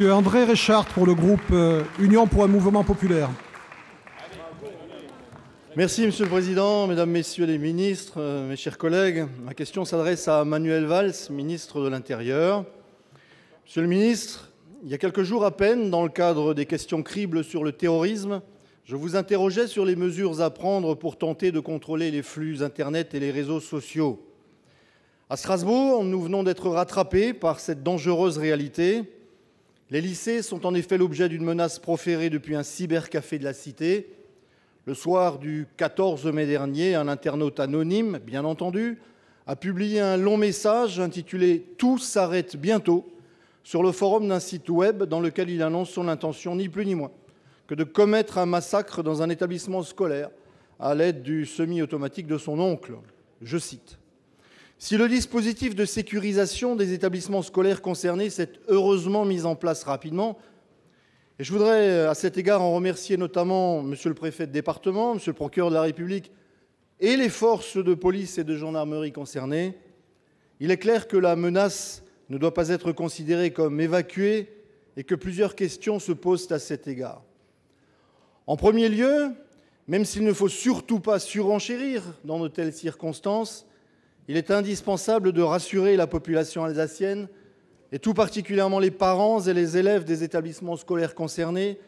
Monsieur André Richard pour le groupe euh, Union pour un mouvement populaire. Merci Monsieur le Président, Mesdames, Messieurs les ministres, euh, mes chers collègues. Ma question s'adresse à Manuel Valls, ministre de l'Intérieur. Monsieur le ministre, il y a quelques jours à peine, dans le cadre des questions cribles sur le terrorisme, je vous interrogeais sur les mesures à prendre pour tenter de contrôler les flux Internet et les réseaux sociaux. À Strasbourg, nous venons d'être rattrapés par cette dangereuse réalité les lycées sont en effet l'objet d'une menace proférée depuis un cybercafé de la cité. Le soir du 14 mai dernier, un internaute anonyme, bien entendu, a publié un long message intitulé Tout s'arrête bientôt sur le forum d'un site web dans lequel il annonce son intention, ni plus ni moins, que de commettre un massacre dans un établissement scolaire à l'aide du semi-automatique de son oncle. Je cite si le dispositif de sécurisation des établissements scolaires concernés s'est heureusement mis en place rapidement, et je voudrais euh, à cet égard en remercier notamment Monsieur le préfet de département, Monsieur le procureur de la République et les forces de police et de gendarmerie concernées, il est clair que la menace ne doit pas être considérée comme évacuée et que plusieurs questions se posent à cet égard. En premier lieu, même s'il ne faut surtout pas surenchérir dans de telles circonstances, il est indispensable de rassurer la population alsacienne, et tout particulièrement les parents et les élèves des établissements scolaires concernés,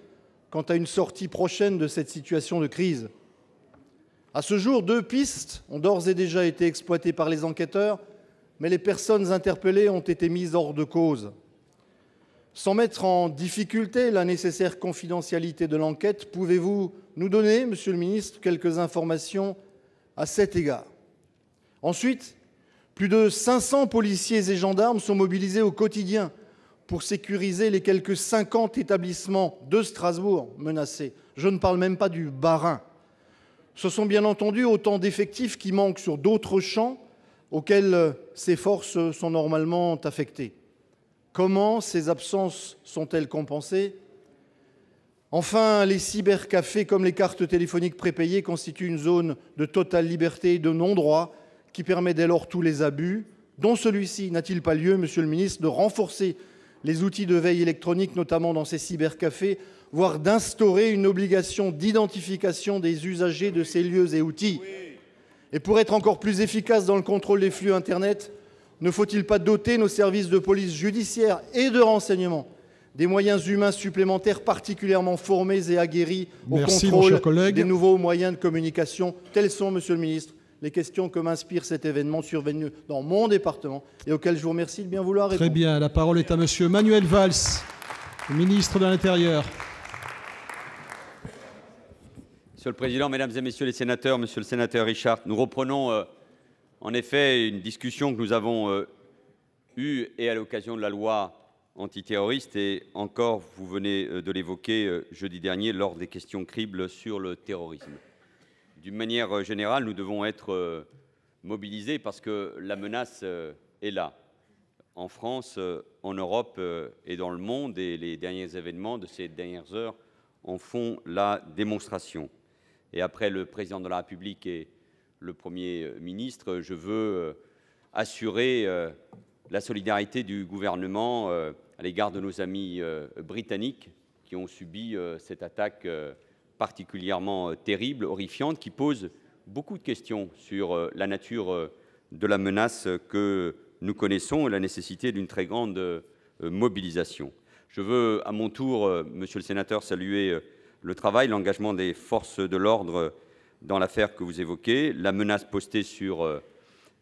quant à une sortie prochaine de cette situation de crise. À ce jour, deux pistes ont d'ores et déjà été exploitées par les enquêteurs, mais les personnes interpellées ont été mises hors de cause. Sans mettre en difficulté la nécessaire confidentialité de l'enquête, pouvez-vous nous donner, Monsieur le Ministre, quelques informations à cet égard Ensuite, plus de 500 policiers et gendarmes sont mobilisés au quotidien pour sécuriser les quelques 50 établissements de Strasbourg menacés. Je ne parle même pas du barin. Ce sont bien entendu autant d'effectifs qui manquent sur d'autres champs auxquels euh, ces forces sont normalement affectées. Comment ces absences sont-elles compensées Enfin, les cybercafés comme les cartes téléphoniques prépayées constituent une zone de totale liberté et de non-droit qui permet dès lors tous les abus, dont celui-ci. N'a-t-il pas lieu, Monsieur le Ministre, de renforcer les outils de veille électronique, notamment dans ces cybercafés, voire d'instaurer une obligation d'identification des usagers de ces lieux et outils Et pour être encore plus efficace dans le contrôle des flux Internet, ne faut-il pas doter nos services de police judiciaire et de renseignement des moyens humains supplémentaires particulièrement formés et aguerris au contrôle des nouveaux moyens de communication Tels sont, Monsieur le Ministre, les questions que m'inspire cet événement survenu dans mon département et auxquelles je vous remercie de bien vouloir répondre. Très bien, la parole est à monsieur Manuel Valls, ministre de l'Intérieur. Monsieur le Président, Mesdames et Messieurs les sénateurs, Monsieur le sénateur Richard, nous reprenons euh, en effet une discussion que nous avons euh, eue et à l'occasion de la loi antiterroriste et encore, vous venez euh, de l'évoquer jeudi dernier lors des questions cribles sur le terrorisme. D'une manière euh, générale, nous devons être euh, mobilisés parce que la menace euh, est là, en France, en Europe et dans le monde, et les derniers événements de ces dernières heures en font la démonstration. Et après le président de la République et le Premier ministre, je veux assurer la solidarité du gouvernement à l'égard de nos amis britanniques qui ont subi cette attaque particulièrement euh, terrible, horrifiante, qui pose beaucoup de questions sur euh, la nature euh, de la menace que nous connaissons et la nécessité d'une très grande mobilisation. Je veux à mon tour, Monsieur le Sénateur, saluer le travail, l'engagement des forces de l'ordre dans l'affaire que vous évoquez. La menace postée sur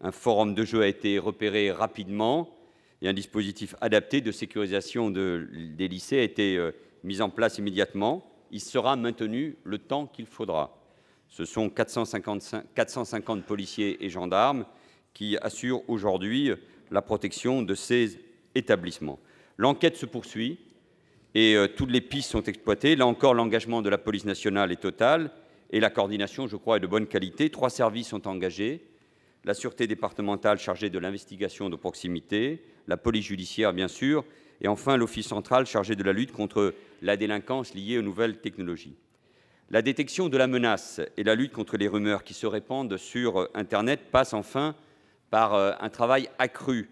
un forum de jeu a été repérée rapidement et un dispositif adapté de sécurisation des lycées a été mis en place immédiatement il sera maintenu le temps qu'il faudra. Ce sont 450 policiers et gendarmes qui assurent aujourd'hui la protection de ces établissements. L'enquête se poursuit et euh, toutes les pistes sont exploitées. Là encore, l'engagement de la police nationale est total et la coordination, je crois, est de bonne qualité. Trois services sont engagés. La sûreté départementale chargée de l'investigation de proximité, la police judiciaire, bien sûr, et enfin l'Office central chargé de la lutte contre la délinquance liée aux nouvelles technologies. La détection de la menace et la lutte contre les rumeurs qui se répandent sur Internet passent enfin par euh, un travail accru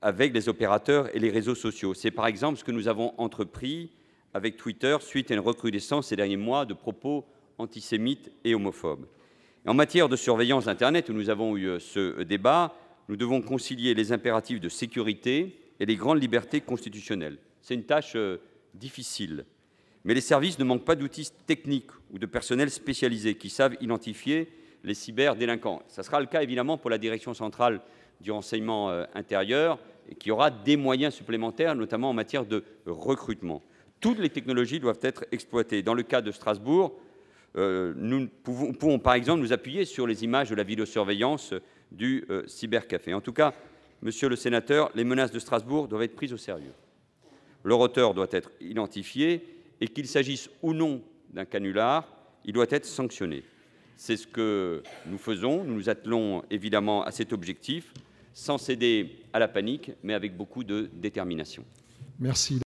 avec les opérateurs et les réseaux sociaux. C'est par exemple ce que nous avons entrepris avec Twitter suite à une recrudescence ces derniers mois de propos antisémites et homophobes. En matière de surveillance d'Internet, où nous avons eu euh, ce débat, nous devons concilier les impératifs de sécurité et les grandes libertés constitutionnelles. C'est une tâche euh, difficile, mais les services ne manquent pas d'outils techniques ou de personnels spécialisés qui savent identifier les cyberdélinquants. Ça sera le cas évidemment pour la direction centrale du renseignement euh, intérieur, et qui aura des moyens supplémentaires, notamment en matière de recrutement. Toutes les technologies doivent être exploitées. Dans le cas de Strasbourg, euh, nous pouvons, par exemple nous appuyer sur les images de la vidéosurveillance du cybercafé. En tout cas, Monsieur le sénateur, les menaces de Strasbourg doivent être prises au sérieux. Leur auteur doit être identifié et qu'il s'agisse ou non d'un canular, il doit être sanctionné. C'est ce que nous faisons. Nous nous attelons évidemment à cet objectif, sans céder à la panique, mais avec beaucoup de détermination. Merci.